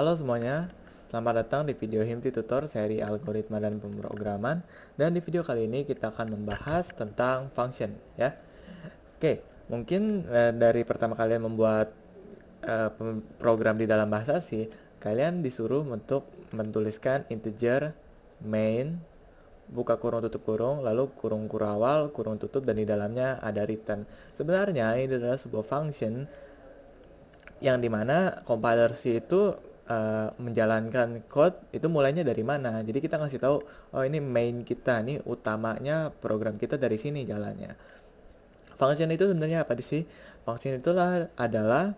Halo semuanya, selamat datang di video HIMTI Tutor seri Algoritma dan Pemrograman dan di video kali ini kita akan membahas tentang function ya. Oke, mungkin eh, dari pertama kalian membuat eh, program di dalam bahasa sih, kalian disuruh untuk menuliskan integer main buka kurung tutup kurung lalu kurung kurawal kurung tutup dan di dalamnya ada return. Sebenarnya ini adalah sebuah function yang dimana compiler C itu uh, menjalankan code itu mulainya dari mana. Jadi kita ngasih tahu oh ini main kita nih utamanya program kita dari sini jalannya. Function itu sebenarnya apa sih? Function itulah adalah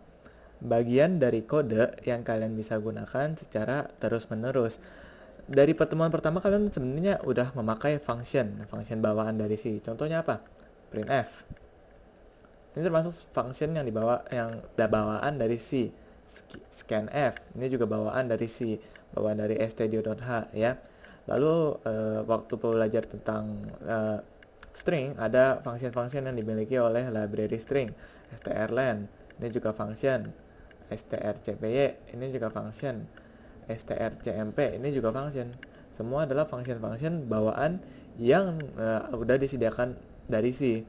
bagian dari kode yang kalian bisa gunakan secara terus-menerus. Dari pertemuan pertama kalian sebenarnya udah memakai function, function bawaan dari si. Contohnya apa? printf. Ini termasuk function yang dibawa yang bawaan dari si scan f ini juga bawaan dari si bawaan dari stdio.h ya lalu uh, waktu belajar tentang uh, string ada function-function yang dimiliki oleh library string strlen ini juga function strcpy ini juga function strcmp ini juga function semua adalah function-function bawaan yang uh, udah disediakan dari si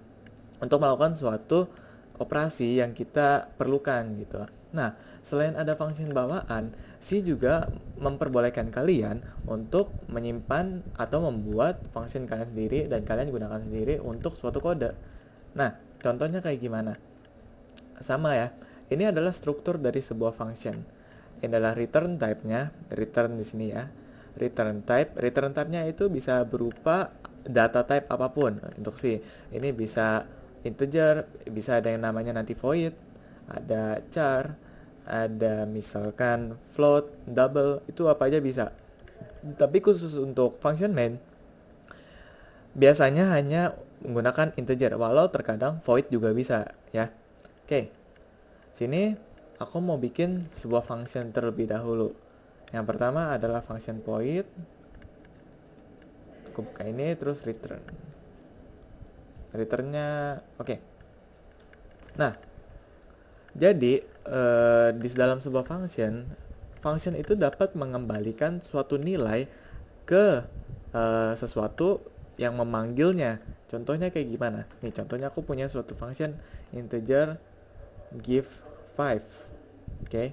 untuk melakukan suatu operasi yang kita perlukan gitu Nah, selain ada function bawaan, si juga memperbolehkan kalian untuk menyimpan atau membuat function kalian sendiri dan kalian gunakan sendiri untuk suatu kode. Nah, contohnya kayak gimana? Sama ya. Ini adalah struktur dari sebuah function. Ini adalah return type-nya, return di sini ya. Return type, return type-nya itu bisa berupa data type apapun untuk si Ini bisa integer, bisa ada yang namanya nanti void, ada char, ada misalkan float, double, itu apa aja bisa. Tapi khusus untuk function main, biasanya hanya menggunakan integer, walau terkadang void juga bisa ya. Oke, sini aku mau bikin sebuah function terlebih dahulu. Yang pertama adalah function void. Aku buka ini, terus return. Returnnya, oke. Okay. Nah, jadi uh, di dalam sebuah function, function itu dapat mengembalikan suatu nilai ke uh, sesuatu yang memanggilnya. Contohnya kayak gimana? Nih contohnya aku punya suatu function integer give 5. Oke. Okay.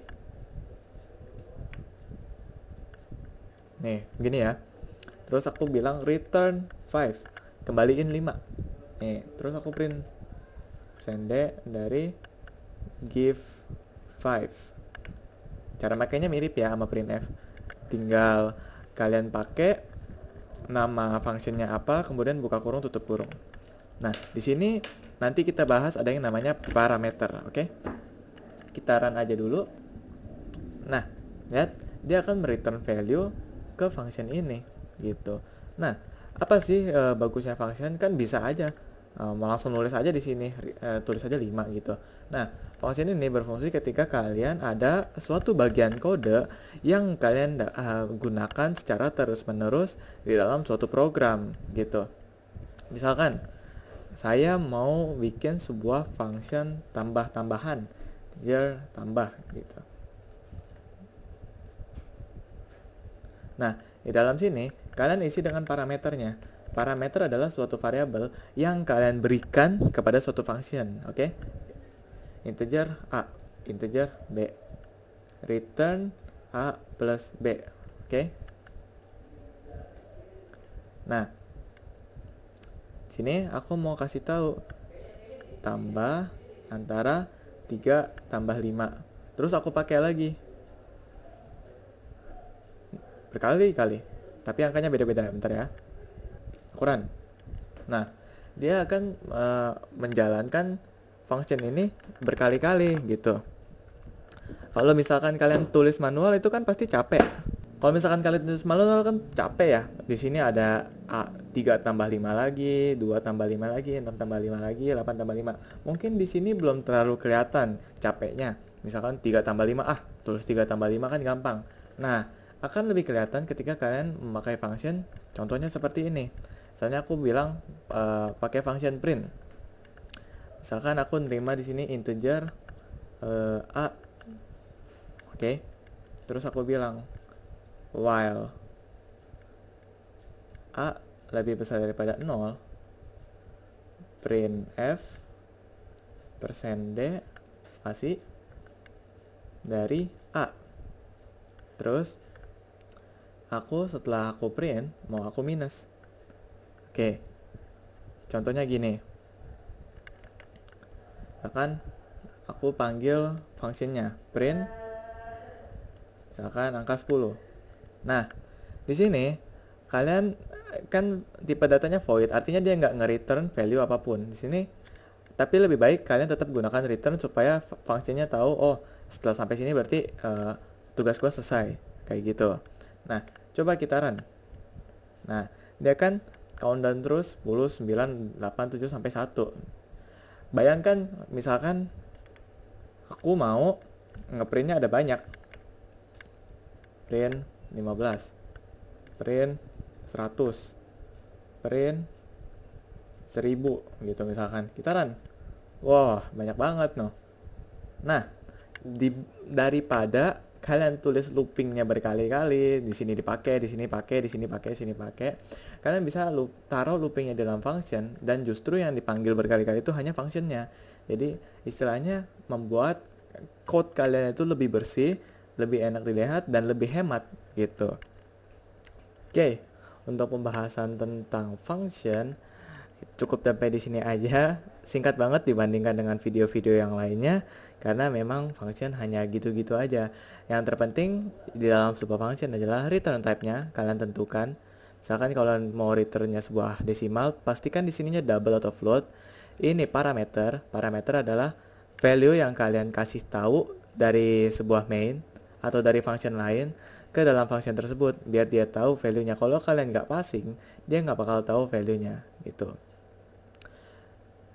Nih, begini ya. Terus aku bilang return 5. Kembaliin 5. Nih, terus aku print send dari give 5 cara makanya mirip ya sama printf tinggal kalian pakai nama fungsinya apa kemudian buka kurung tutup kurung nah di sini nanti kita bahas ada yang namanya parameter oke okay? kita run aja dulu nah lihat dia akan return value ke function ini gitu nah apa sih e, bagusnya function kan bisa aja Eh, mau langsung nulis aja di sini eh, tulis aja 5 gitu. Nah, fungsi ini berfungsi ketika kalian ada suatu bagian kode yang kalian eh, gunakan secara terus-menerus di dalam suatu program gitu. Misalkan saya mau bikin sebuah function tambah-tambahan, year tambah gitu. Nah, di dalam sini kalian isi dengan parameternya. Parameter adalah suatu variabel yang kalian berikan kepada suatu function, oke? Okay? Integer a, integer b, return a plus b, oke? Okay? Nah, sini aku mau kasih tahu tambah antara 3 tambah 5. Terus aku pakai lagi. Berkali-kali. Tapi angkanya beda-beda, bentar ya. Al-Quran. Nah, dia akan uh, menjalankan function ini berkali-kali gitu. Kalau misalkan kalian tulis manual itu kan pasti capek. Kalau misalkan kalian tulis manual kan capek ya. Di sini ada A, 3 tambah 5 lagi, 2 tambah 5 lagi, 6 tambah 5 lagi, 8 tambah 5. Mungkin di sini belum terlalu kelihatan capeknya. Misalkan 3 tambah 5, ah tulis 3 tambah 5 kan gampang. Nah, akan lebih kelihatan ketika kalian memakai function contohnya seperti ini misalnya aku bilang uh, pakai function print misalkan aku nerima di sini integer uh, a oke okay. terus aku bilang while a lebih besar daripada 0 print f persen d spasi dari a terus aku setelah aku print mau aku minus Oke. Contohnya gini. Misalkan aku panggil fungsinya print misalkan angka 10. Nah, di sini kalian kan tipe datanya void, artinya dia nggak nge-return value apapun. Di sini tapi lebih baik kalian tetap gunakan return supaya fungsinya tahu oh setelah sampai sini berarti uh, tugas gua selesai kayak gitu. Nah, coba kita run. Nah, dia kan countdown terus 10, 9, 8, 7 sampai 1. Bayangkan misalkan aku mau ngeprintnya ada banyak. Print 15. Print 100. Print 1000 gitu misalkan. Kita run. Wah, wow, banyak banget noh. Nah, di, daripada kalian tulis loopingnya berkali-kali di sini dipakai di sini pakai di sini pakai di sini pakai kalian bisa loop, taruh loopingnya dalam function dan justru yang dipanggil berkali-kali itu hanya functionnya jadi istilahnya membuat code kalian itu lebih bersih lebih enak dilihat dan lebih hemat gitu oke okay. untuk pembahasan tentang function cukup sampai di sini aja. Singkat banget dibandingkan dengan video-video yang lainnya karena memang function hanya gitu-gitu aja. Yang terpenting di dalam sebuah function adalah return type-nya kalian tentukan. Misalkan kalau mau returnnya sebuah desimal, pastikan di sininya double atau float. Ini parameter. Parameter adalah value yang kalian kasih tahu dari sebuah main atau dari function lain ke dalam function tersebut biar dia tahu value-nya. Kalau kalian nggak passing, dia nggak bakal tahu value-nya gitu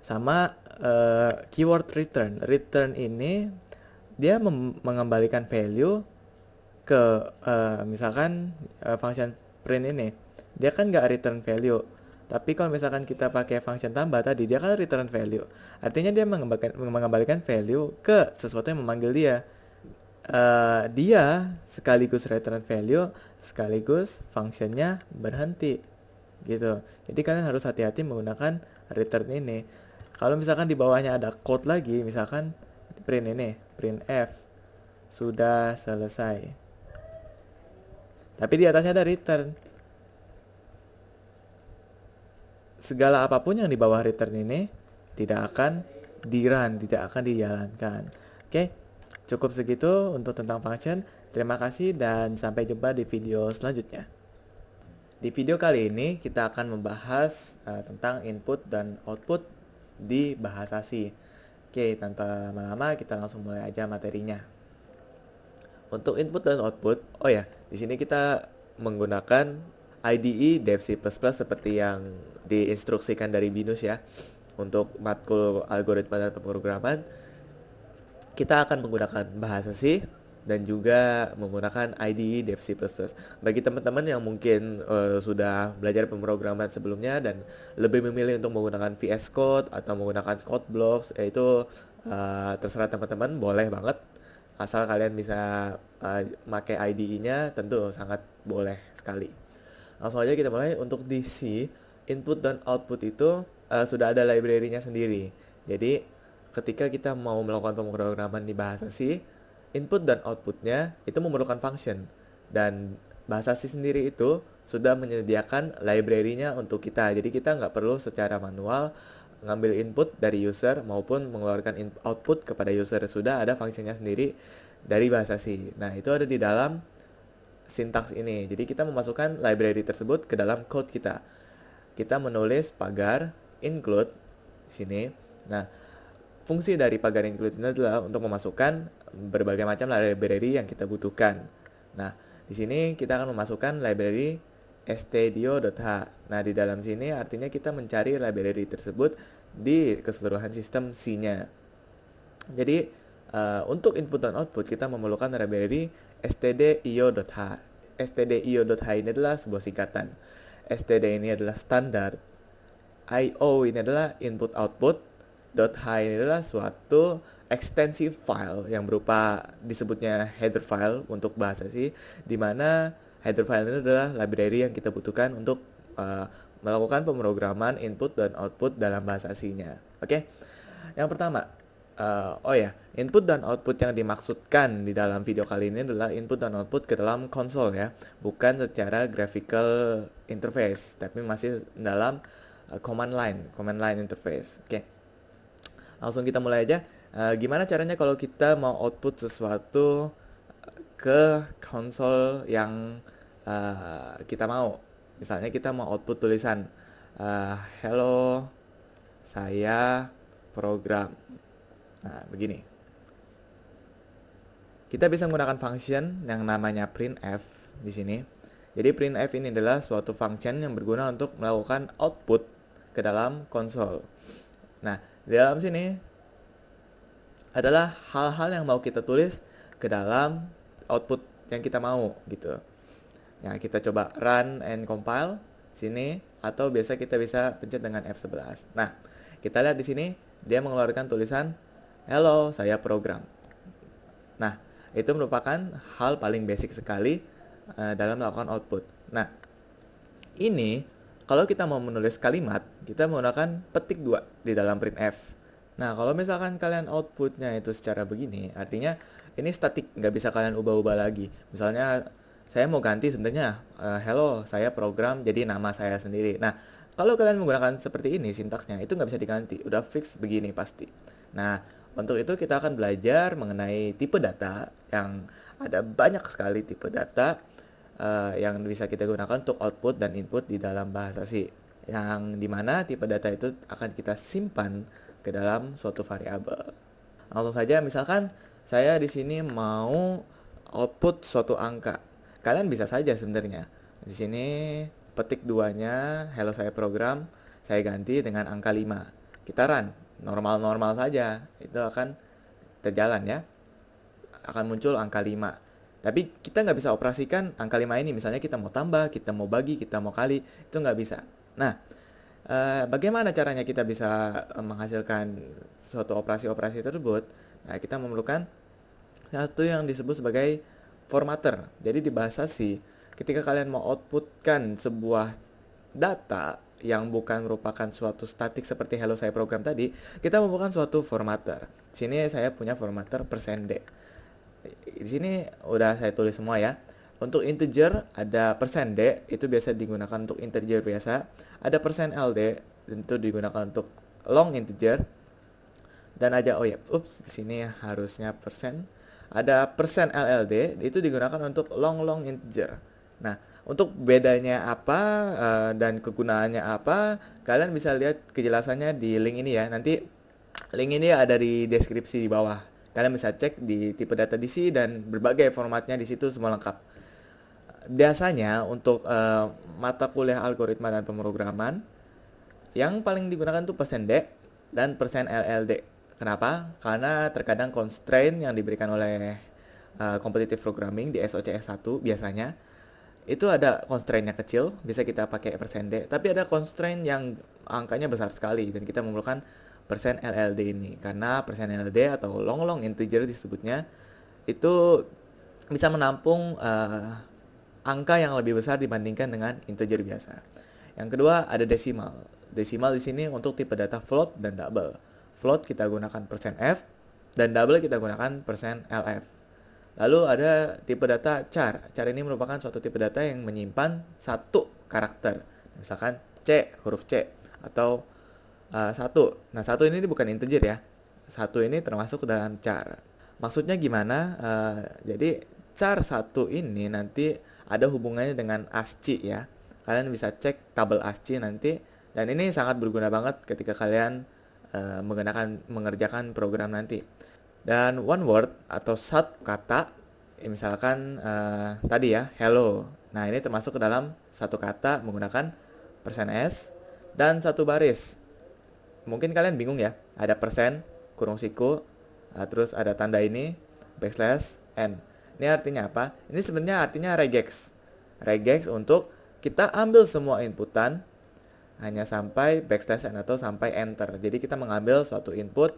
sama uh, keyword return. Return ini dia mengembalikan value ke uh, misalkan uh, function print ini. Dia kan nggak return value. Tapi kalau misalkan kita pakai function tambah tadi, dia kan return value. Artinya dia mengembalikan, mengembalikan value ke sesuatu yang memanggil dia. Uh, dia sekaligus return value, sekaligus functionnya berhenti. Gitu. Jadi kalian harus hati-hati menggunakan return ini. Kalau misalkan di bawahnya ada code lagi, misalkan print ini, print F, sudah selesai. Tapi di atasnya ada return. Segala apapun yang di bawah return ini tidak akan di dirun, tidak akan dijalankan. Oke, cukup segitu untuk tentang function. Terima kasih dan sampai jumpa di video selanjutnya. Di video kali ini kita akan membahas uh, tentang input dan output di bahasa C. Oke, tanpa lama-lama kita langsung mulai aja materinya. Untuk input dan output, oh ya, di sini kita menggunakan IDE DevC++ seperti yang diinstruksikan dari Binus ya. Untuk matkul algoritma dan pemrograman, kita akan menggunakan bahasa C dan juga menggunakan IDE Dev C++. Bagi teman-teman yang mungkin uh, sudah belajar pemrograman sebelumnya dan lebih memilih untuk menggunakan VS Code atau menggunakan Code Blocks, yaitu uh, terserah teman-teman, boleh banget asal kalian bisa uh, eh, pakai IDE-nya tentu sangat boleh sekali. Langsung aja kita mulai untuk DC input dan output itu uh, sudah ada library-nya sendiri. Jadi ketika kita mau melakukan pemrograman di bahasa C, input dan outputnya itu memerlukan function. Dan bahasa C sendiri itu sudah menyediakan library-nya untuk kita. Jadi kita nggak perlu secara manual ngambil input dari user maupun mengeluarkan output kepada user. Sudah ada fungsinya sendiri dari bahasa C. Nah, itu ada di dalam sintaks ini. Jadi kita memasukkan library tersebut ke dalam code kita. Kita menulis pagar include sini. Nah, fungsi dari pagar include ini adalah untuk memasukkan berbagai macam library yang kita butuhkan. Nah, di sini kita akan memasukkan library stdio.h. Nah, di dalam sini artinya kita mencari library tersebut di keseluruhan sistem C-nya. Jadi, uh, untuk input dan output kita memerlukan library stdio.h. stdio.h ini adalah sebuah singkatan. std ini adalah standar. IO ini adalah input output h ini adalah suatu ekstensi file yang berupa disebutnya header file untuk bahasa C, di mana header file ini adalah library yang kita butuhkan untuk uh, melakukan pemrograman input dan output dalam bahasa C-nya. Oke. Okay? Yang pertama, uh, oh ya, input dan output yang dimaksudkan di dalam video kali ini adalah input dan output ke dalam konsol ya, bukan secara graphical interface, tapi masih dalam uh, command line, command line interface. Oke. Okay langsung kita mulai aja. Uh, gimana caranya kalau kita mau output sesuatu eh, ke konsol yang uh, kita mau? Misalnya kita mau output tulisan uh, hello saya program. Nah, begini. Kita bisa menggunakan function yang namanya printf di sini. Jadi printf ini adalah suatu function yang berguna untuk melakukan output ke dalam konsol. Nah, di dalam sini adalah hal-hal yang mau kita tulis ke dalam output yang kita mau gitu. Ya, kita coba run and compile sini atau biasa kita bisa pencet dengan F11. Nah, kita lihat di sini dia mengeluarkan tulisan hello, saya program. Nah, itu merupakan hal paling basic sekali uh, dalam melakukan output. Nah, ini kalau kita mau menulis kalimat, kita menggunakan petik dua di dalam print f. Nah, kalau misalkan kalian outputnya itu secara begini, artinya ini statik, nggak bisa kalian ubah-ubah lagi. Misalnya, saya mau ganti sebenarnya, uh, hello, saya program jadi nama saya sendiri. Nah, kalau kalian menggunakan seperti ini sintaksnya, itu nggak bisa diganti, udah fix begini pasti. Nah, untuk itu kita akan belajar mengenai tipe data yang ada banyak sekali tipe data uh, yang bisa kita gunakan untuk output dan input di dalam bahasa C yang dimana tipe data itu akan kita simpan ke dalam suatu variabel. Langsung saja misalkan saya di sini mau output suatu angka. Kalian bisa saja sebenarnya. Di sini petik duanya, hello saya program, saya ganti dengan angka 5. Kita run, normal-normal saja. Itu akan terjalan ya. Akan muncul angka 5. Tapi kita nggak bisa operasikan angka 5 ini. Misalnya kita mau tambah, kita mau bagi, kita mau kali, itu nggak bisa. Nah, eh, bagaimana caranya kita bisa eh, menghasilkan suatu operasi-operasi tersebut? Nah, kita memerlukan satu yang disebut sebagai formatter. Jadi di bahasa C, ketika kalian mau outputkan sebuah data yang bukan merupakan suatu statik seperti hello saya program tadi, kita membutuhkan suatu formatter. Sini saya punya formatter persen %d di sini udah saya tulis semua ya. Untuk integer ada persen %d itu biasa digunakan untuk integer biasa, ada persen %ld itu digunakan untuk long integer. Dan ada oh ya, ups di sini harusnya persen ada persen %ld itu digunakan untuk long long integer. Nah, untuk bedanya apa eh, dan kegunaannya apa, kalian bisa lihat kejelasannya di link ini ya. Nanti link ini ada di deskripsi di bawah. Kalian bisa cek di tipe data DC dan berbagai formatnya di situ semua lengkap. Biasanya untuk uh, mata kuliah algoritma dan pemrograman yang paling digunakan itu persen D dan persen LLD. Kenapa? Karena terkadang constraint yang diberikan oleh uh, competitive programming di SOCS 1 biasanya itu ada constraint yang kecil, bisa kita pakai persen D, tapi ada constraint yang angkanya besar sekali dan kita memerlukan persen LLD ini karena persen LLD atau long long integer disebutnya itu bisa menampung uh, angka yang lebih besar dibandingkan dengan integer biasa. Yang kedua ada desimal. Desimal di sini untuk tipe data float dan double. Float kita gunakan persen %f dan double kita gunakan persen %lf. Lalu ada tipe data char. Char ini merupakan suatu tipe data yang menyimpan satu karakter. Misalkan C, huruf C, atau Eh, satu. Nah satu ini bukan integer ya. Satu ini termasuk dalam char. Maksudnya gimana? Uh, jadi char satu ini nanti ada hubungannya dengan ASCII ya. Kalian bisa cek tabel ASCII nanti. Dan ini sangat berguna banget ketika kalian uh, eh, menggunakan mengerjakan program nanti. Dan one word atau satu kata, ya misalkan uh, tadi ya hello. Nah ini termasuk ke dalam satu kata menggunakan persen s dan satu baris mungkin kalian bingung ya, ada persen, kurung siku, eh, terus ada tanda ini, backslash n. Ini artinya apa? Ini sebenarnya artinya regex. Regex untuk kita ambil semua inputan hanya sampai backslash n atau sampai enter. Jadi kita mengambil suatu input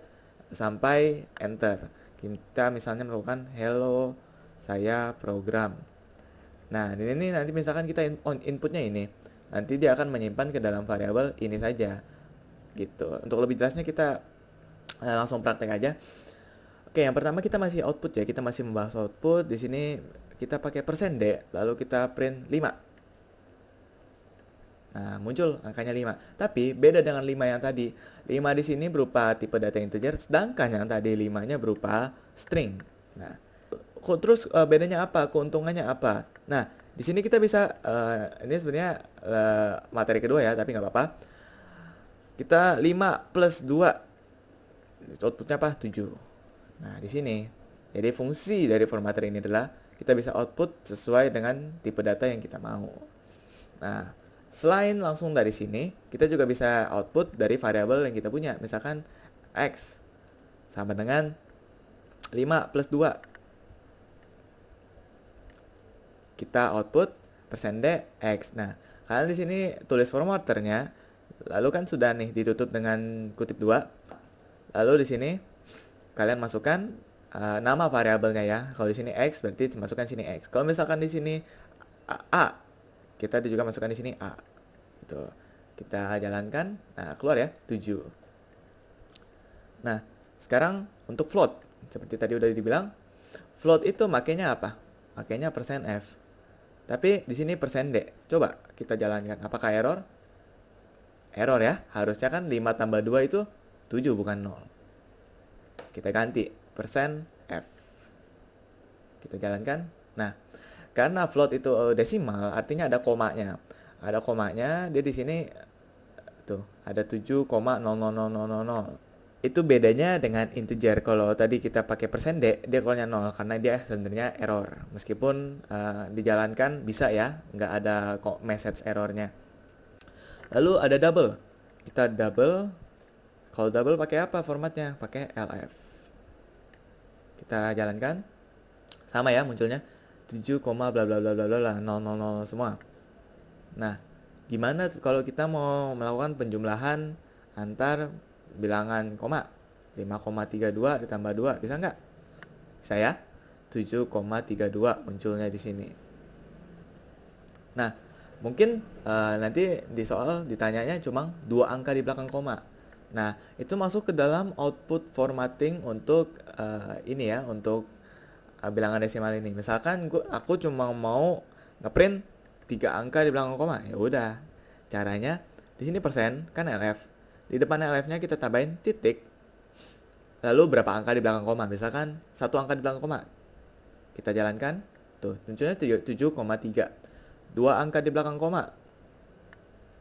sampai enter. Kita misalnya melakukan hello saya program. Nah, ini nanti misalkan kita inputnya ini, nanti dia akan menyimpan ke dalam variabel ini saja gitu. Untuk lebih jelasnya kita uh, langsung praktek aja. Oke, yang pertama kita masih output ya. Kita masih membahas output. Di sini kita pakai persen D, lalu kita print 5. Nah, muncul angkanya 5. Tapi beda dengan 5 yang tadi. 5 di sini berupa tipe data integer, sedangkan yang tadi 5-nya berupa string. Nah, kok terus uh, bedanya apa? Keuntungannya apa? Nah, di sini kita bisa uh, ini sebenarnya uh, materi kedua ya, tapi nggak apa-apa kita 5 plus 2. Outputnya apa? 7. Nah, di sini. Jadi fungsi dari formatter ini adalah kita bisa output sesuai dengan tipe data yang kita mau. Nah, selain langsung dari sini, kita juga bisa output dari variabel yang kita punya. Misalkan X sama dengan 5 plus 2. Kita output persen D X. Nah, kalian di sini tulis formatternya Lalu kan sudah nih ditutup dengan kutip dua. Lalu di sini kalian masukkan uh, nama variabelnya ya. Kalau di sini x berarti masukkan sini x. Kalau misalkan di sini a, a kita juga masukkan di sini a. itu Kita jalankan. Nah, keluar ya 7. Nah, sekarang untuk float. Seperti tadi udah dibilang, float itu makainya apa? Makainya persen %f. Tapi di sini persen %d. Coba kita jalankan. Apakah error? error ya. Harusnya kan 5 tambah 2 itu 7 bukan 0. Kita ganti persen F. Kita jalankan. Nah, karena float itu eh, desimal artinya ada komanya. Ada komanya, dia di sini tuh ada 7,000000. Itu bedanya dengan integer. Kalau tadi kita pakai persen D, dia nya nol karena dia sebenarnya error. Meskipun uh, dijalankan bisa ya, nggak ada kok message errornya. Lalu ada double. Kita double. Kalau double pakai apa formatnya? Pakai LF. Kita jalankan. Sama ya munculnya. 7, bla bla bla bla bla 0, 0 semua. Nah, gimana kalau kita mau melakukan penjumlahan antar bilangan koma? 5,32 ditambah 2 bisa nggak? Bisa ya? 7,32 munculnya di sini. Nah, mungkin uh, nanti di soal ditanyanya cuma dua angka di belakang koma. Nah, itu masuk ke dalam output formatting untuk uh, ini ya, untuk uh, bilangan desimal ini. Misalkan gua, aku cuma mau ngeprint tiga angka di belakang koma, ya udah. Caranya di sini persen kan LF. Di depan LF-nya kita tambahin titik. Lalu berapa angka di belakang koma? Misalkan satu angka di belakang koma. Kita jalankan. Tuh, munculnya 7,3. Dua angka di belakang koma.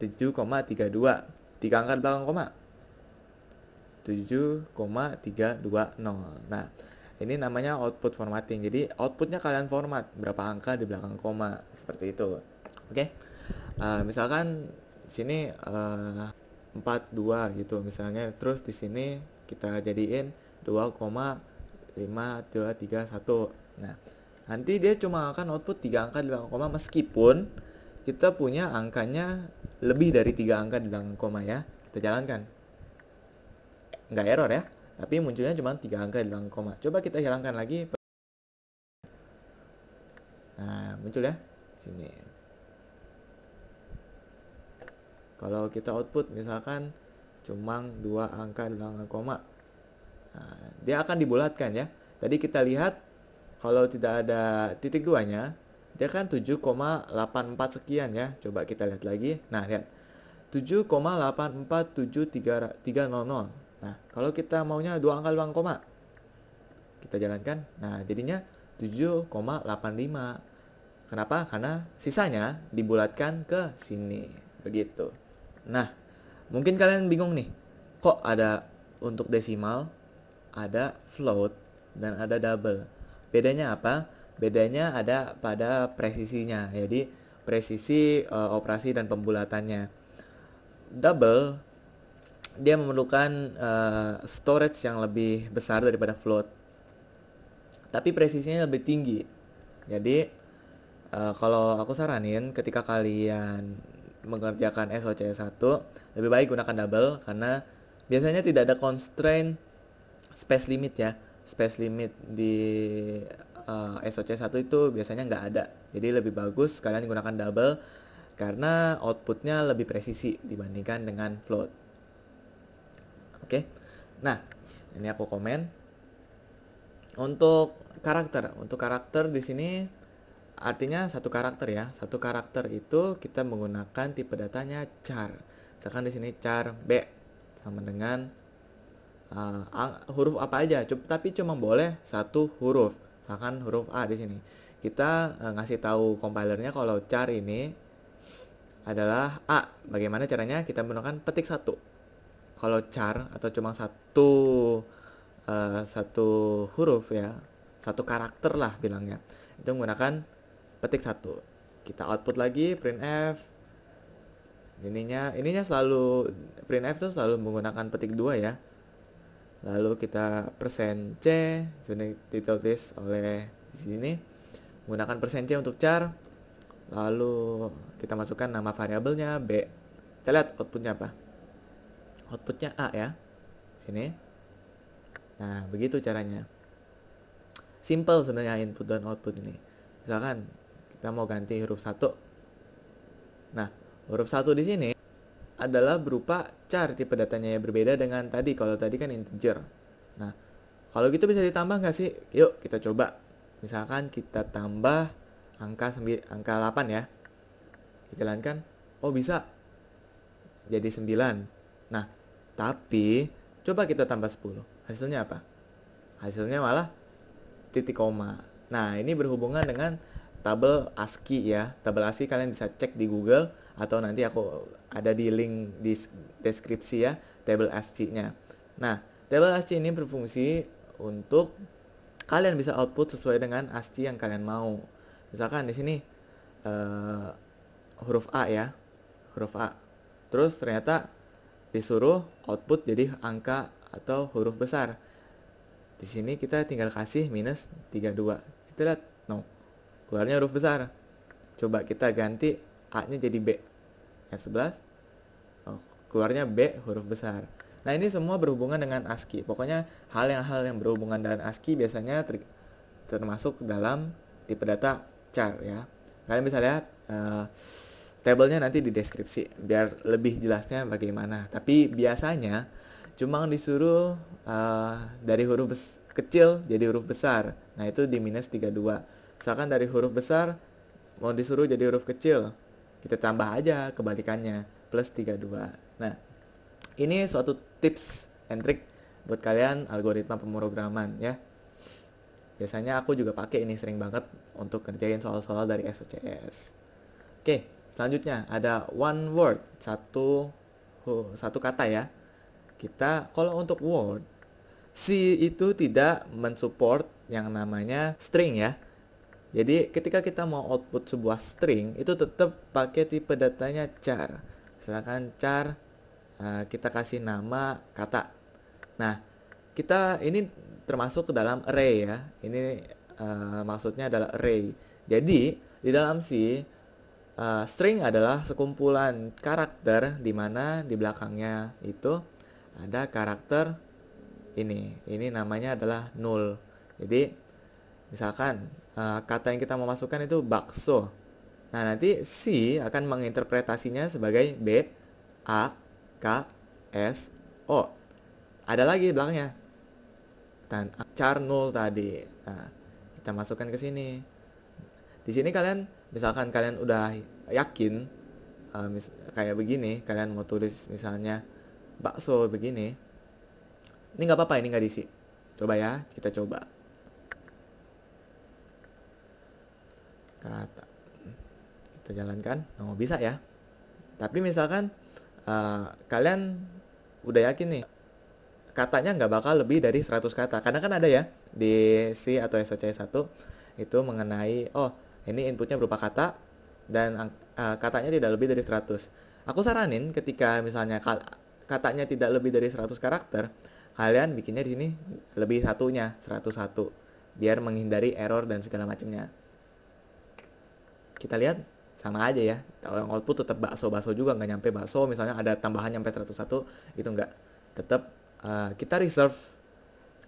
7,32. Tiga angka di belakang koma. 7,320. Nah, ini namanya output formatting. Jadi outputnya kalian format berapa angka di belakang koma seperti itu. Oke. Okay? Uh, eh, misalkan sini uh, eh, 42 gitu misalnya terus di sini kita jadiin 2,5331. Nah, nanti dia cuma akan output 3 angka di belakang koma meskipun kita punya angkanya lebih dari 3 angka di belakang koma ya kita jalankan nggak error ya tapi munculnya cuma 3 angka di belakang koma coba kita hilangkan lagi nah muncul ya sini kalau kita output misalkan cuma 2 angka di belakang koma nah, dia akan dibulatkan ya tadi kita lihat kalau tidak ada titik duanya, dia kan 7,84 sekian ya. Coba kita lihat lagi. Nah, lihat. nol. Nah, kalau kita maunya dua angka luang koma, kita jalankan. Nah, jadinya 7,85. Kenapa? Karena sisanya dibulatkan ke sini. Begitu. Nah, mungkin kalian bingung nih. Kok ada untuk desimal, ada float, dan ada double. Bedanya apa? Bedanya ada pada presisinya. Jadi presisi uh, operasi dan pembulatannya. Double dia memerlukan uh, storage yang lebih besar daripada float. Tapi presisinya lebih tinggi. Jadi uh, kalau aku saranin ketika kalian mengerjakan SOCS 1 lebih baik gunakan double karena biasanya tidak ada constraint space limit ya space limit di uh, eh, SOC 1 itu biasanya nggak ada. Jadi lebih bagus kalian gunakan double karena outputnya lebih presisi dibandingkan dengan float. Oke, nah ini aku komen. Untuk karakter, untuk karakter di sini artinya satu karakter ya. Satu karakter itu kita menggunakan tipe datanya char. Misalkan di sini char b sama dengan uh, huruf apa aja, tapi cuma boleh satu huruf. Misalkan huruf A di sini. Kita uh, ngasih tahu compilernya kalau char ini adalah A. Bagaimana caranya? Kita menggunakan petik satu. Kalau char atau cuma satu uh, satu huruf ya, satu karakter lah bilangnya. Itu menggunakan petik satu. Kita output lagi printf ininya ininya selalu print f itu selalu menggunakan petik dua ya lalu kita persen C sebenarnya ditulis oleh di sini menggunakan persen C untuk char lalu kita masukkan nama variabelnya B kita lihat outputnya apa outputnya A ya sini nah begitu caranya simple sebenarnya input dan output ini misalkan kita mau ganti huruf satu nah huruf satu di sini adalah berupa char tipe datanya yang berbeda dengan tadi. Kalau tadi kan integer. Nah, kalau gitu bisa ditambah nggak sih? Yuk kita coba. Misalkan kita tambah angka 9, angka 8 ya. Kita jalankan. Oh bisa. Jadi 9. Nah, tapi coba kita tambah 10. Hasilnya apa? Hasilnya malah titik koma. Nah, ini berhubungan dengan tabel ASCII ya. Tabel ASCII kalian bisa cek di Google atau nanti aku ada di link di deskripsi ya table SC-nya. Nah, table SC ini berfungsi untuk kalian bisa output sesuai dengan ASCII yang kalian mau. Misalkan di sini uh, huruf A ya, huruf A. Terus ternyata disuruh output jadi angka atau huruf besar. Di sini kita tinggal kasih minus 32. Kita lihat, no. Keluarnya huruf besar. Coba kita ganti A-nya jadi B. F11 keluarnya B huruf besar. Nah, ini semua berhubungan dengan ASCII. Pokoknya hal yang hal yang berhubungan dengan ASCII biasanya termasuk dalam tipe data char ya. Kalian bisa lihat uh, eh, tabelnya nanti di deskripsi biar lebih jelasnya bagaimana. Tapi biasanya cuma disuruh uh, dari huruf kecil jadi huruf besar. Nah, itu di minus 32. Misalkan dari huruf besar mau disuruh jadi huruf kecil, kita tambah aja kebalikannya plus 32 nah ini suatu tips and trick buat kalian algoritma pemrograman ya biasanya aku juga pakai ini sering banget untuk kerjain soal-soal dari SOCS oke selanjutnya ada one word satu satu kata ya kita kalau untuk word si itu tidak mensupport yang namanya string ya jadi ketika kita mau output sebuah string itu tetap pakai tipe datanya char. Silakan char uh, kita kasih nama kata. Nah, kita ini termasuk ke dalam array ya. Ini uh, maksudnya adalah array. Jadi di dalam si uh, string adalah sekumpulan karakter di mana di belakangnya itu ada karakter ini. Ini namanya adalah null. Jadi Misalkan uh, kata yang kita mau masukkan itu bakso. Nah, nanti si akan menginterpretasinya sebagai B, A, K, S, O. Ada lagi belakangnya. Dan char null tadi. Nah, kita masukkan ke sini. Di sini kalian misalkan kalian udah yakin uh, mis kayak begini, kalian mau tulis misalnya bakso begini. Ini nggak apa-apa, ini nggak diisi. Coba ya, kita coba. kata kita jalankan nggak bisa ya tapi misalkan uh, kalian udah yakin nih katanya nggak bakal lebih dari 100 kata karena kan ada ya di C atau SOC 1 itu mengenai oh ini inputnya berupa kata dan uh, katanya tidak lebih dari 100 aku saranin ketika misalnya katanya tidak lebih dari 100 karakter kalian bikinnya di sini lebih satunya 101 biar menghindari error dan segala macamnya kita lihat sama aja ya kalau yang output tetap bakso bakso juga nggak nyampe bakso misalnya ada tambahan nyampe 101 itu nggak tetap uh, kita reserve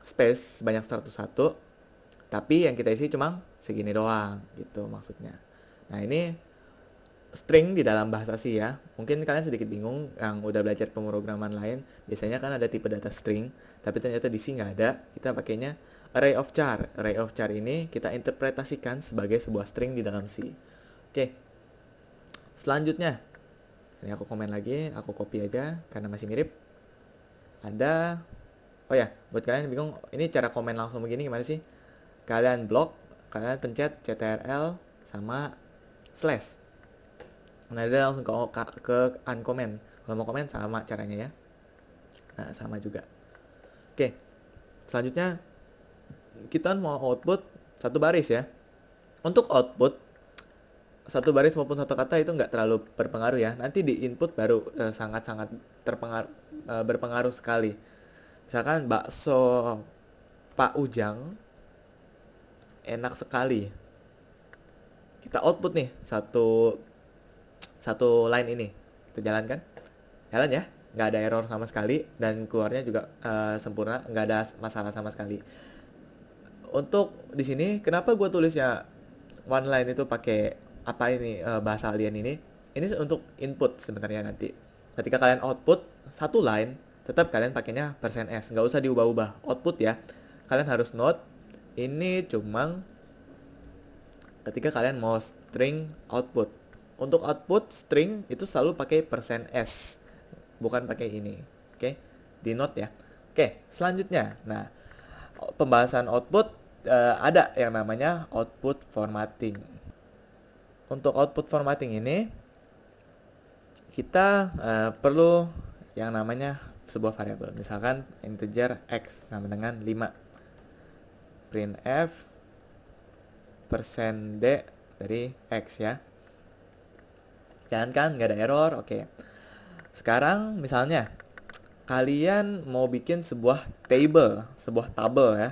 space banyak 101 tapi yang kita isi cuma segini doang gitu maksudnya nah ini string di dalam bahasa sih ya mungkin kalian sedikit bingung yang udah belajar pemrograman lain biasanya kan ada tipe data string tapi ternyata di sini nggak ada kita pakainya array of char array of char ini kita interpretasikan sebagai sebuah string di dalam C Oke. Selanjutnya. Ini aku komen lagi, aku copy aja karena masih mirip. Ada Oh ya, buat kalian yang bingung, ini cara komen langsung begini gimana sih? Kalian blok, kalian pencet CTRL sama slash. Nah, dia langsung ke ke uncomment. Kalau mau komen sama caranya ya. Nah, sama juga. Oke. Selanjutnya kita mau output satu baris ya. Untuk output satu baris maupun satu kata itu nggak terlalu berpengaruh ya. Nanti di input baru eh, sangat-sangat uh, terpengar uh, berpengaruh sekali. Misalkan bakso Pak Ujang enak sekali. Kita output nih satu satu line ini. Kita jalankan. Jalan ya. Nggak ada error sama sekali dan keluarnya juga uh, sempurna, nggak ada masalah sama sekali. Untuk di sini kenapa gue tulisnya one line itu pakai apa ini uh, bahasa alien ini ini untuk input sebenarnya nanti ketika kalian output satu line tetap kalian pakainya persen s nggak usah diubah-ubah output ya kalian harus note ini cuma ketika kalian mau string output untuk output string itu selalu pakai persen s bukan pakai ini oke okay? di note ya oke okay, selanjutnya nah pembahasan output uh, ada yang namanya output formatting untuk output formatting ini kita uh, perlu yang namanya sebuah variabel. Misalkan integer x sama dengan 5. Print f persen %d dari x ya. Jangan kan nggak ada error, oke. Okay. Sekarang misalnya kalian mau bikin sebuah table, sebuah tabel ya.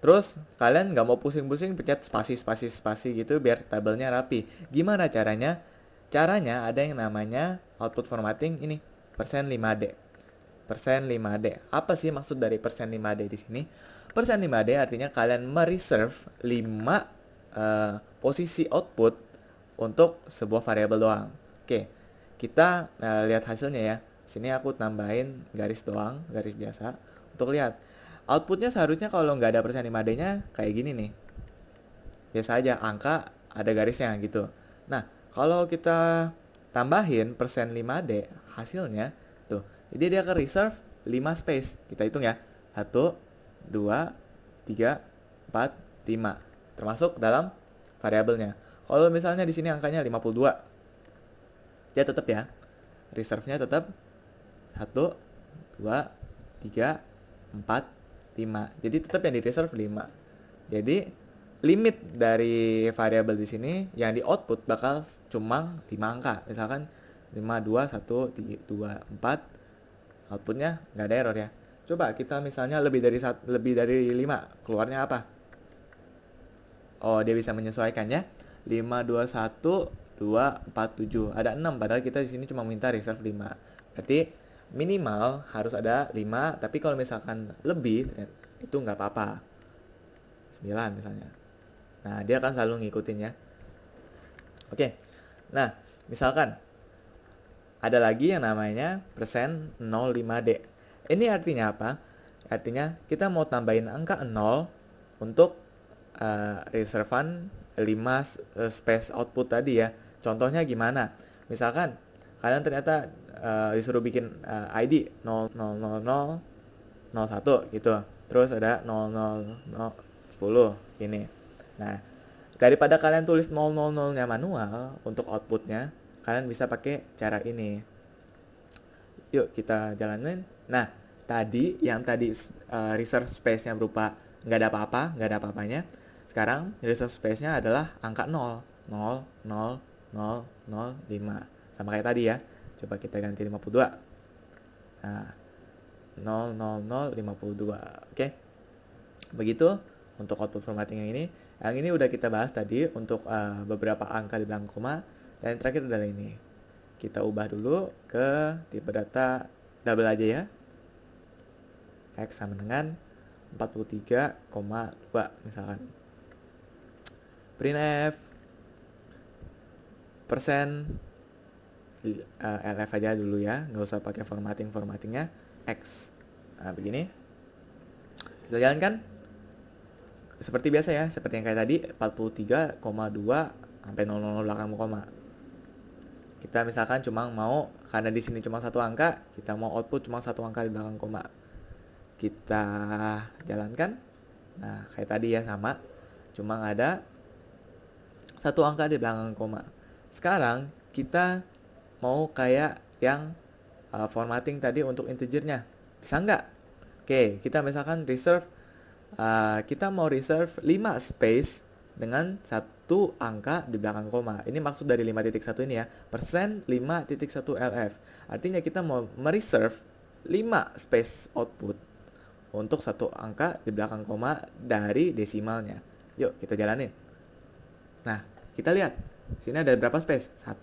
Terus kalian nggak mau pusing-pusing pencet spasi spasi spasi gitu biar tabelnya rapi. Gimana caranya? Caranya ada yang namanya output formatting ini persen 5D. Persen 5D. Apa sih maksud dari persen 5D di sini? Persen 5D artinya kalian mereserve 5 uh, eh, posisi output untuk sebuah variabel doang. Oke. Kita uh, lihat hasilnya ya. Sini aku tambahin garis doang, garis biasa untuk lihat outputnya seharusnya kalau nggak ada persen 5D-nya kayak gini nih. Biasa aja, angka ada garisnya gitu. Nah, kalau kita tambahin persen 5D hasilnya tuh. Jadi dia ke reserve 5 space. Kita hitung ya. 1 2 3 4 5 termasuk dalam variabelnya. Kalau misalnya di sini angkanya 52. Dia tetap ya. Reserve-nya tetap 1 2 3 4 5. Jadi tetap yang di reserve 5. Jadi limit dari variabel di sini yang di output bakal cuma 5 angka. Misalkan 5 2 1 2 4 outputnya nggak ada error ya. Coba kita misalnya lebih dari lebih dari 5, keluarnya apa? Oh, dia bisa menyesuaikannya. 5 2 1 2 4 7. Ada 6 padahal kita di sini cuma minta reserve 5. Berarti minimal harus ada 5 tapi kalau misalkan lebih itu nggak apa-apa 9 misalnya nah dia akan selalu ngikutin ya oke nah misalkan ada lagi yang namanya persen 05D ini artinya apa artinya kita mau tambahin angka 0 untuk uh, eh, reservan 5 eh, space output tadi ya contohnya gimana misalkan kalian ternyata uh, disuruh bikin uh, ID 000 01 gitu terus ada 000 10 ini nah daripada kalian tulis 000 nya manual untuk outputnya kalian bisa pakai cara ini yuk kita jalanin nah tadi yang tadi uh, research space-nya berupa nggak ada apa-apa nggak ada apa-apanya sekarang research space-nya adalah angka 0 0 0 0 0 5 sama kayak tadi ya Coba kita ganti 52. Nah, 0, 0, 0, 52. Oke. Okay? Begitu untuk output formatting yang ini. Yang ini udah kita bahas tadi untuk uh, beberapa angka di belakang koma. Dan yang terakhir adalah ini. Kita ubah dulu ke tipe data double aja ya. X sama dengan 43,2 misalkan. Printf persen uh, eh, LF aja dulu ya nggak usah pakai formatting formattingnya X nah begini kita jalankan seperti biasa ya seperti yang kayak tadi 43,2 sampai 000 belakang koma kita misalkan cuma mau karena di sini cuma satu angka kita mau output cuma satu angka di belakang koma kita jalankan nah kayak tadi ya sama cuma ada satu angka di belakang koma sekarang kita mau kayak yang uh, formatting tadi untuk integernya. Bisa nggak? Oke, kita misalkan reserve, uh, kita mau reserve 5 space dengan satu angka di belakang koma. Ini maksud dari 5.1 ini ya, persen 5.1 LF. Artinya kita mau mereserve 5 space output untuk satu angka di belakang koma dari desimalnya. Yuk, kita jalanin. Nah, kita lihat. Sini ada berapa space? 1,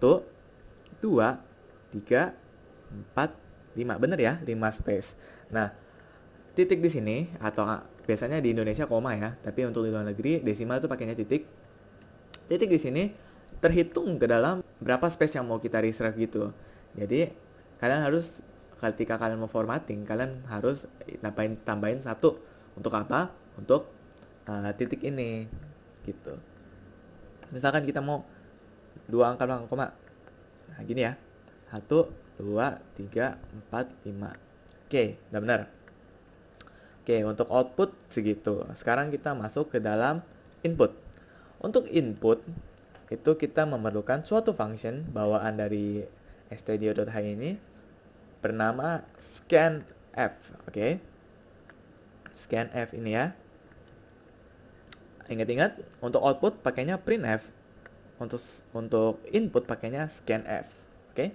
2, 3, 4, 5. Bener ya, 5 space. Nah, titik di sini atau ah, biasanya di Indonesia koma ya, tapi untuk di luar negeri desimal itu pakainya titik. Titik di sini terhitung ke dalam berapa space yang mau kita reserve gitu. Jadi, kalian harus ketika kalian mau formatting, kalian harus tambahin tambahin satu untuk apa? Untuk uh, titik ini gitu. Misalkan kita mau dua angka belakang koma Nah, gini ya. 1, 2, 3, 4, 5. Oke, udah benar. Oke, untuk output segitu. Sekarang kita masuk ke dalam input. Untuk input, itu kita memerlukan suatu function bawaan dari stdio.h ini bernama scanf, oke? Okay? Scanf ini ya. Ingat-ingat, untuk output pakainya printf untuk untuk input pakainya scanf oke okay?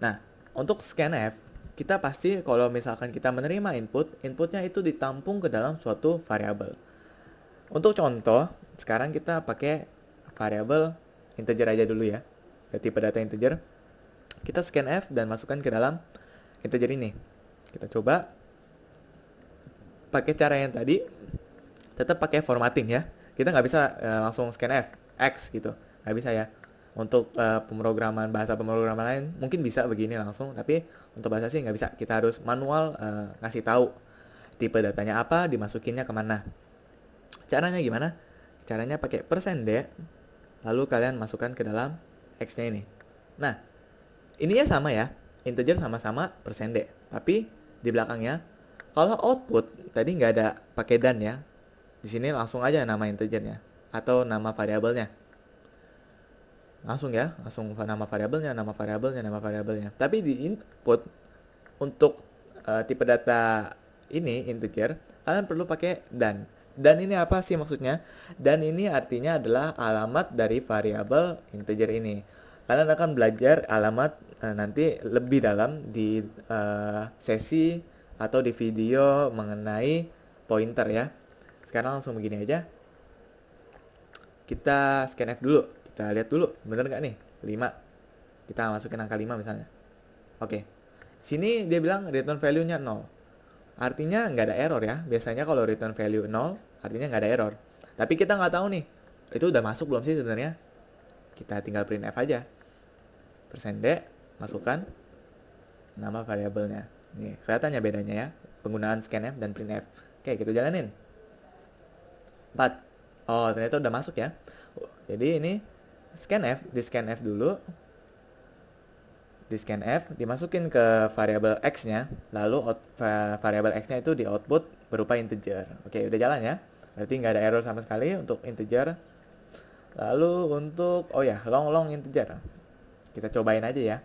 nah untuk scanf kita pasti kalau misalkan kita menerima input inputnya itu ditampung ke dalam suatu variabel untuk contoh sekarang kita pakai variabel integer aja dulu ya tipe data integer kita scanf dan masukkan ke dalam integer ini kita coba pakai cara yang tadi tetap pakai formatting ya kita nggak bisa e, langsung scan F X gitu nggak bisa ya untuk uh, pemrograman bahasa pemrograman lain mungkin bisa begini langsung tapi untuk bahasa sih nggak bisa kita harus manual uh, ngasih tahu tipe datanya apa dimasukinnya kemana caranya gimana caranya pakai persen d lalu kalian masukkan ke dalam x nya ini nah ininya sama ya integer sama-sama persen d tapi di belakangnya kalau output tadi nggak ada pakai dan ya di sini langsung aja nama integernya atau nama variabelnya. Langsung ya, langsung nama variabelnya, nama variabelnya, nama variabelnya. Tapi di input untuk uh, tipe data ini integer, kalian perlu pakai dan. Dan ini apa sih maksudnya? Dan ini artinya adalah alamat dari variabel integer ini. Kalian akan belajar alamat uh, nanti lebih dalam di uh, sesi atau di video mengenai pointer ya. Sekarang langsung begini aja kita scan F dulu. Kita lihat dulu, bener nggak nih? 5. Kita masukin angka 5 misalnya. Oke. Sini dia bilang return value-nya 0. Artinya nggak ada error ya. Biasanya kalau return value 0, artinya nggak ada error. Tapi kita nggak tahu nih, itu udah masuk belum sih sebenarnya? Kita tinggal print F aja. Persen %D, masukkan nama variabelnya. Nih, kelihatannya bedanya ya, penggunaan scanf dan printf. Oke, kita jalanin. 4. Oh, ternyata udah masuk ya. Jadi ini scan f, di scan f dulu. Di scan f dimasukin ke variabel x-nya, lalu variable variabel x-nya itu di output berupa integer. Oke, udah jalan ya. Berarti nggak ada error sama sekali untuk integer. Lalu untuk oh ya, long long integer. Kita cobain aja ya.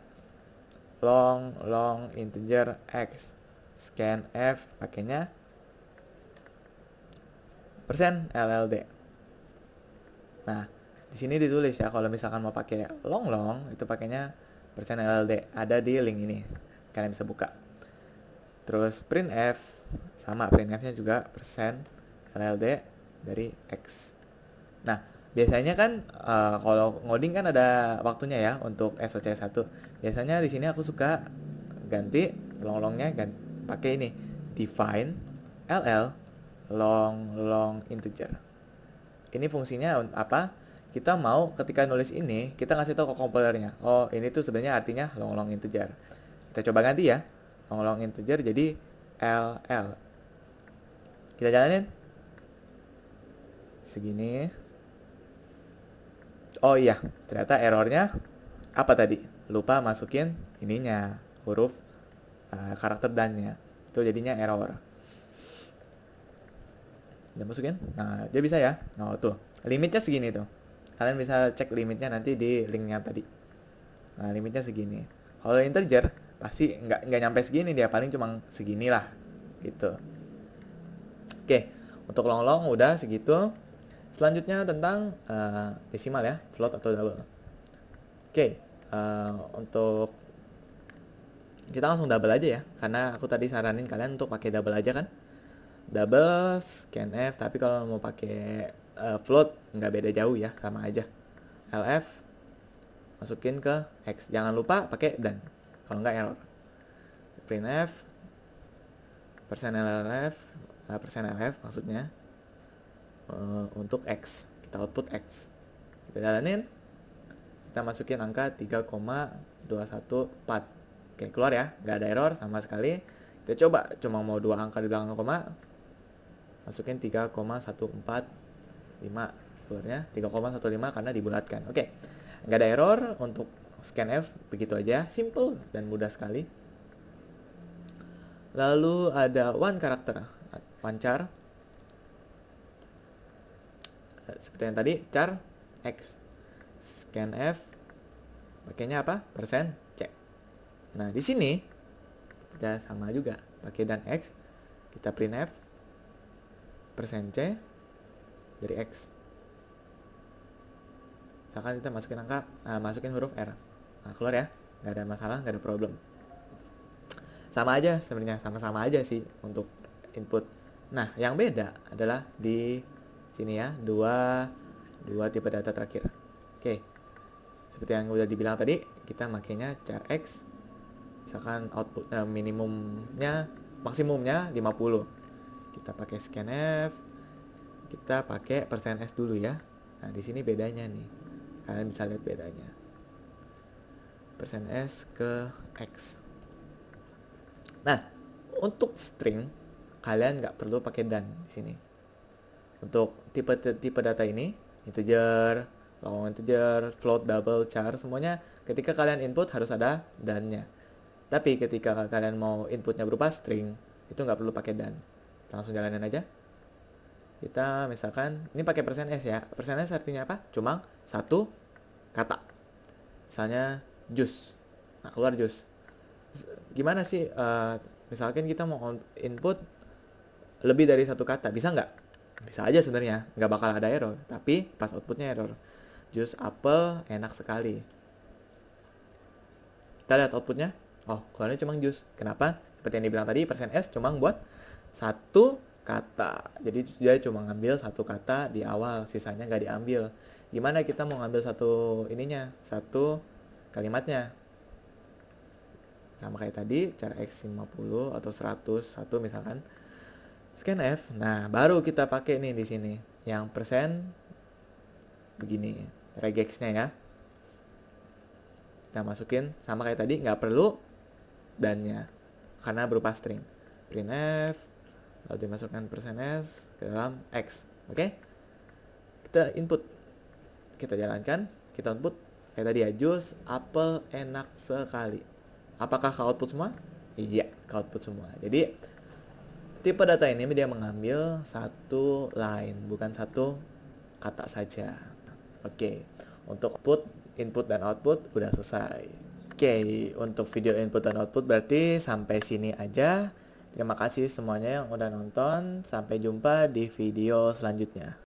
Long long integer x scan f pakainya persen LLD Nah, di sini ditulis ya kalau misalkan mau pakai long long itu pakainya persen LLD ada di link ini. Kalian bisa buka. Terus print F sama print F-nya juga persen LLD dari X. Nah, biasanya kan uh, kalau ngoding kan ada waktunya ya untuk SOC1. Biasanya di sini aku suka ganti long longnya ganti, pakai ini define LL long long integer ini fungsinya apa kita mau ketika nulis ini kita ngasih tahu ke kompilernya oh ini tuh sebenarnya artinya long long integer kita coba ganti ya long long integer jadi ll kita jalanin segini oh iya ternyata errornya apa tadi lupa masukin ininya huruf uh, karakter dan-nya. itu jadinya error udah masukin kan? nah dia bisa ya nah tuh limitnya segini tuh kalian bisa cek limitnya nanti di linknya tadi nah limitnya segini kalau integer pasti nggak nggak nyampe segini dia paling cuma segini lah gitu oke untuk long long udah segitu selanjutnya tentang uh, eh, desimal ya float atau double oke uh, untuk kita langsung double aja ya karena aku tadi saranin kalian untuk pakai double aja kan doubles can F tapi kalau mau pakai uh, float nggak beda jauh ya sama aja LF masukin ke X jangan lupa pakai dan kalau nggak error print F persen LF eh, persen LF maksudnya uh, untuk X kita output X kita jalanin kita masukin angka 3,214 oke keluar ya nggak ada error sama sekali kita coba cuma mau dua angka di belakang koma masukin 3,145 keluarnya 3,15 karena dibulatkan oke okay. nggak ada error untuk scanf begitu aja simple dan mudah sekali lalu ada one karakter pancar seperti yang tadi char x scanf pakainya apa persen c nah di sini kita sama juga pakai dan x kita print f persen C dari X misalkan kita masukin angka uh, masukin huruf R nah, keluar ya nggak ada masalah nggak ada problem sama aja sebenarnya sama-sama aja sih untuk input nah yang beda adalah di sini ya dua dua tipe data terakhir oke seperti yang udah dibilang tadi kita makainya x. misalkan output eh, minimumnya maksimumnya 50 kita pakai scanf kita pakai persen s dulu ya nah di sini bedanya nih kalian bisa lihat bedanya persen s ke x nah untuk string kalian nggak perlu pakai dan di sini untuk tipe tipe data ini integer long integer float double char semuanya ketika kalian input harus ada nya tapi ketika kalian mau inputnya berupa string itu nggak perlu pakai dan langsung jalanin aja kita misalkan ini pakai persen s ya persen s artinya apa cuma satu kata misalnya jus nah, keluar jus gimana sih uh, misalkan kita mau input lebih dari satu kata bisa nggak bisa aja sebenarnya nggak bakal ada error tapi pas outputnya error jus apel enak sekali kita lihat outputnya oh keluarnya cuma jus kenapa seperti yang dibilang tadi persen s cuma buat satu kata. Jadi dia cuma ngambil satu kata di awal, sisanya nggak diambil. Gimana kita mau ngambil satu ininya, satu kalimatnya? Sama kayak tadi, cara X 50 atau 100, satu misalkan. Scan F, nah baru kita pakai nih di sini. Yang persen begini, regexnya ya. Kita masukin sama kayak tadi, nggak perlu dannya karena berupa string. Print F, lalu dimasukkan s ke dalam X oke okay? kita input kita jalankan kita input kayak tadi ya jus apel enak sekali apakah ke output semua iya ke output semua jadi tipe data ini dia mengambil satu line bukan satu kata saja oke okay. untuk output input dan output udah selesai oke okay. untuk video input dan output berarti sampai sini aja Terima kasih semuanya yang udah nonton. Sampai jumpa di video selanjutnya.